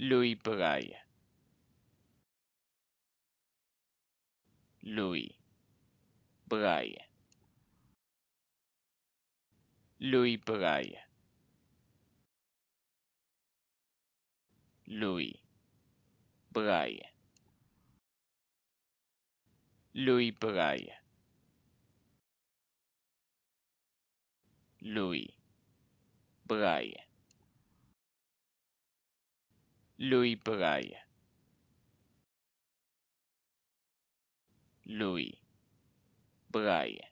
Louis Braille. Louis Braille. Lui Braille. Lui Braille. Lui Braille. Lui Braille. Louis Braille. Louis Braille.